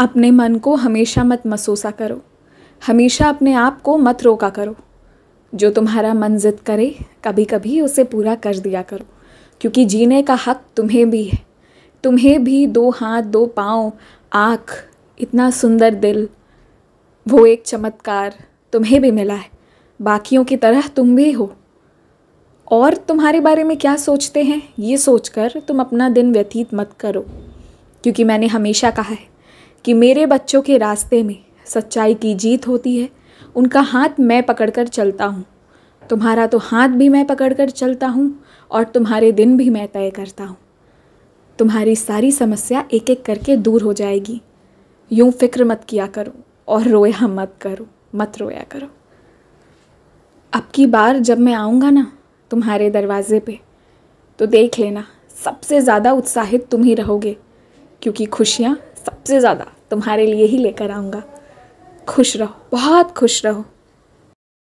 अपने मन को हमेशा मत मसोसा करो हमेशा अपने आप को मत रोका करो जो तुम्हारा मन जिद करे कभी कभी उसे पूरा कर दिया करो क्योंकि जीने का हक तुम्हें भी है तुम्हें भी दो हाथ दो पाँव आँख इतना सुंदर दिल वो एक चमत्कार तुम्हें भी मिला है बाकियों की तरह तुम भी हो और तुम्हारे बारे में क्या सोचते हैं ये सोचकर तुम अपना दिन व्यतीत मत करो क्योंकि मैंने हमेशा कहा है कि मेरे बच्चों के रास्ते में सच्चाई की जीत होती है उनका हाथ मैं पकड़कर चलता हूँ तुम्हारा तो हाथ भी मैं पकड़कर चलता हूँ और तुम्हारे दिन भी मैं तय करता हूँ तुम्हारी सारी समस्या एक एक करके दूर हो जाएगी यूँ फिक्र मत किया करो और रोया मत करो मत रोया करो अब की बार जब मैं आऊँगा ना तुम्हारे दरवाजे पे तो देख लेना सबसे ज़्यादा उत्साहित तुम ही रहोगे क्योंकि खुशियाँ सबसे ज़्यादा तुम्हारे लिए ही लेकर आऊँगा खुश रहो बहुत खुश रहो